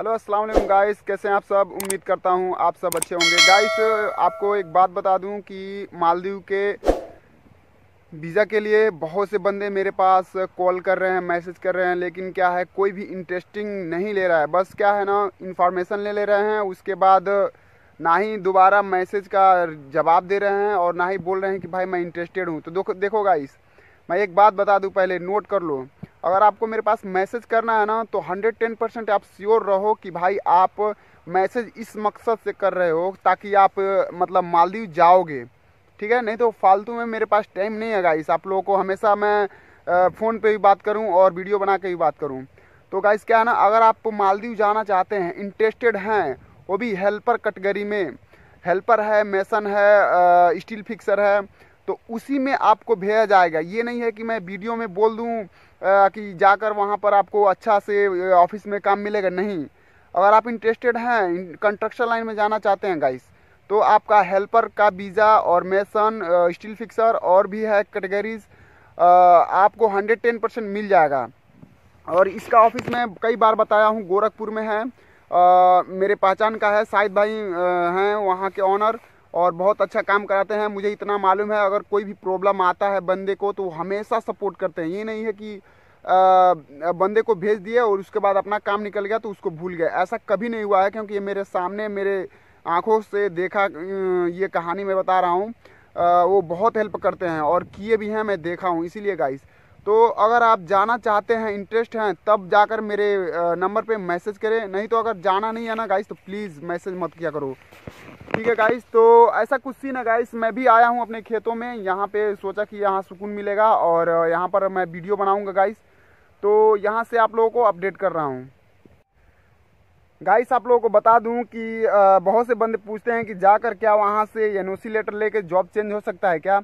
hello अस्सलाम वालेकुम guys कैसे हैं आप सब उम्मीद करता हूं आप सब अच्छे होंगे गाइस आपको एक बात बता दूं कि मालदीव के वीज़ा के लिए बहुत से बंदे मेरे पास कॉल कर रहे हैं मैसेज कर रहे हैं लेकिन क्या है कोई भी इंटरेस्टिंग नहीं ले रहा है बस क्या है ना इन्फॉर्मेशन ले ले रहे हैं उसके बाद ना ही दोबारा मैसेज का जवाब दे रहे हैं और ना ही बोल रहे हैं कि भाई मैं इंटरेस्टेड हूँ तो देखो देखो गाइस मैं एक बात बता दूँ पहले नोट कर लो अगर आपको मेरे पास मैसेज करना है ना तो 110 परसेंट आप श्योर रहो कि भाई आप मैसेज इस मकसद से कर रहे हो ताकि आप मतलब मालदीव जाओगे ठीक है नहीं तो फालतू में मेरे पास टाइम नहीं है गाइस आप लोगों को हमेशा मैं फ़ोन पे भी बात करूं और वीडियो बना के भी बात करूं तो गाइस क्या है ना अगर आप मालदीव जाना चाहते हैं इंटरेस्टेड हैं वो भी हेल्पर कैटेगरी में हेल्पर है मैसन है स्टील फिक्सर है तो उसी में आपको भेजा जाएगा ये नहीं है कि मैं वीडियो में बोल दूँ कि जाकर वहाँ पर आपको अच्छा से ऑफिस में काम मिलेगा नहीं अगर आप इंटरेस्टेड हैं कंस्ट्रक्शन लाइन में जाना चाहते हैं गाइस तो आपका हेल्पर का वीज़ा और मेसन स्टील फिक्सर और भी है कैटेगरीज आपको 110 परसेंट मिल जाएगा और इसका ऑफिस में कई बार बताया हूँ गोरखपुर में है आ, मेरे पहचान का है शाहिद भाई हैं वहाँ के ऑनर और बहुत अच्छा काम कराते हैं मुझे इतना मालूम है अगर कोई भी प्रॉब्लम आता है बंदे को तो हमेशा सपोर्ट करते हैं ये नहीं है कि आ, बंदे को भेज दिए और उसके बाद अपना काम निकल गया तो उसको भूल गया ऐसा कभी नहीं हुआ है क्योंकि ये मेरे सामने मेरे आँखों से देखा ये कहानी मैं बता रहा हूँ वो बहुत हेल्प करते हैं और किए भी हैं मैं देखा हूँ इसीलिए गाइस तो अगर आप जाना चाहते हैं इंटरेस्ट हैं तब जाकर मेरे नंबर पे मैसेज करें नहीं तो अगर जाना नहीं है ना गाइस तो प्लीज़ मैसेज मत किया करो ठीक है गाइस तो ऐसा कुछ सी ना गाइस मैं भी आया हूँ अपने खेतों में यहाँ पे सोचा कि यहाँ सुकून मिलेगा और यहाँ पर मैं वीडियो बनाऊँगा गाइस तो यहाँ से आप लोगों को अपडेट कर रहा हूँ गाइस आप लोगों को बता दूं कि बहुत से बंदे पूछते हैं कि जाकर क्या वहाँ से एन लेटर लेके जॉब चेंज हो सकता है क्या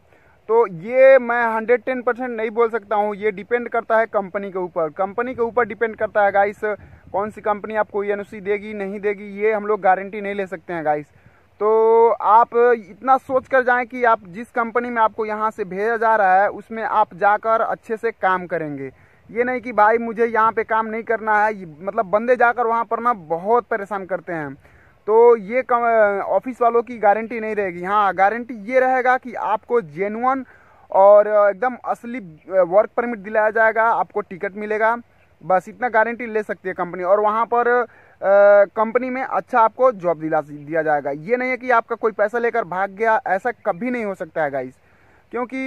तो ये मैं हंड्रेड टेन परसेंट नहीं बोल सकता हूँ ये डिपेंड करता है कंपनी के ऊपर कंपनी के ऊपर डिपेंड करता है गाइस कौन सी कंपनी आपको ई e देगी नहीं देगी ये हम लोग गारंटी नहीं ले सकते हैं गाइस तो आप इतना सोच कर जाएं कि आप जिस कंपनी में आपको यहाँ से भेजा जा रहा है उसमें आप जाकर अच्छे से काम करेंगे ये नहीं कि भाई मुझे यहाँ पे काम नहीं करना है मतलब बंदे जाकर वहाँ पर ना बहुत परेशान करते हैं तो ये ऑफिस वालों की गारंटी नहीं रहेगी हाँ गारंटी ये रहेगा कि आपको जेनुअन और एकदम असली वर्क परमिट दिलाया जाएगा आपको टिकट मिलेगा बस इतना गारंटी ले सकती है कंपनी और वहाँ पर कंपनी में अच्छा आपको जॉब दिला दिया जाएगा ये नहीं है कि आपका कोई पैसा लेकर भाग गया ऐसा कभी नहीं हो सकता है गाइस क्योंकि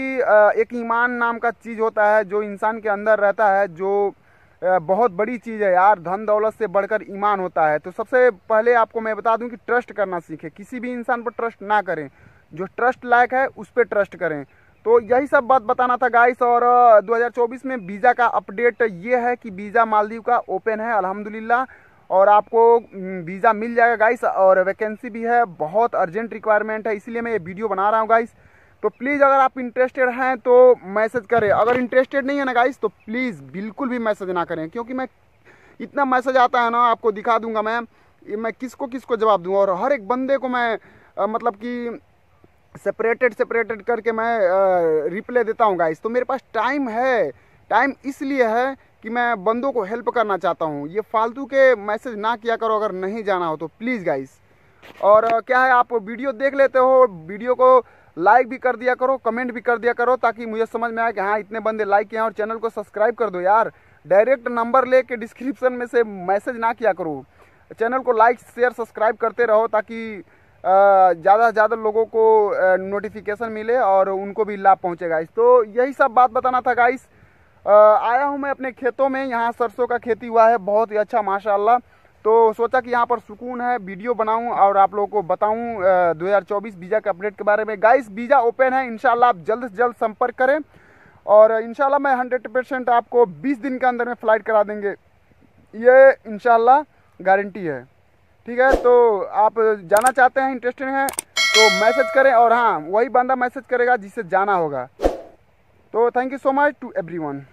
एक ईमान नाम का चीज़ होता है जो इंसान के अंदर रहता है जो बहुत बड़ी चीज़ है यार धन दौलत से बढ़कर ईमान होता है तो सबसे पहले आपको मैं बता दूं कि ट्रस्ट करना सीखें किसी भी इंसान पर ट्रस्ट ना करें जो ट्रस्ट लायक है उस पर ट्रस्ट करें तो यही सब बात बताना था गाइस और 2024 में वीज़ा का अपडेट ये है कि वीज़ा मालदीव का ओपन है अल्हम्दुलिल्लाह और आपको वीज़ा मिल जाएगा गाइस और वैकेंसी भी है बहुत अर्जेंट रिक्वायरमेंट है इसलिए मैं ये वीडियो बना रहा हूँ गाइस तो प्लीज़ अगर आप इंटरेस्टेड हैं तो मैसेज करें अगर इंटरेस्टेड नहीं है ना गाइस तो प्लीज़ बिल्कुल भी मैसेज ना करें क्योंकि मैं इतना मैसेज आता है ना आपको दिखा दूंगा मैं मैं किसको किसको जवाब दूँ और हर एक बंदे को मैं आ, मतलब कि सेपरेटेड सेपरेटेड करके मैं रिप्ले देता हूँ गाइस तो मेरे पास टाइम है टाइम इसलिए है कि मैं बंदों को हेल्प करना चाहता हूँ ये फालतू के मैसेज ना किया करो अगर नहीं जाना हो तो प्लीज़ गाइस और क्या है आप वीडियो देख लेते हो वीडियो को लाइक भी कर दिया करो कमेंट भी कर दिया करो ताकि मुझे समझ में आए कि हाँ इतने बंदे लाइक किए और चैनल को सब्सक्राइब कर दो यार डायरेक्ट नंबर ले के डिस्क्रिप्शन में से मैसेज ना किया करो चैनल को लाइक शेयर सब्सक्राइब करते रहो ताकि ज़्यादा से ज़्यादा लोगों को नोटिफिकेशन मिले और उनको भी लाभ पहुँचे गाइस तो यही सब बात बताना था गाइस आया हूँ मैं अपने खेतों में यहाँ सरसों का खेती हुआ है बहुत ही अच्छा माशाल्लाह तो सोचा कि यहाँ पर सुकून है वीडियो बनाऊँ और आप लोगों को बताऊँ 2024 वीज़ा के अपडेट के बारे में गाइस वीज़ा ओपन है इनशाला आप जल्द से जल्द संपर्क करें और इनशाला मैं हंड्रेड परसेंट आपको बीस दिन के अंदर में फ़्लाइट करा देंगे ये इनशाला गारंटी है ठीक है तो आप जाना चाहते हैं इंटरेस्टेड हैं तो मैसेज करें और हाँ वही बंदा मैसेज करेगा जिसे जाना होगा तो thank you so much to every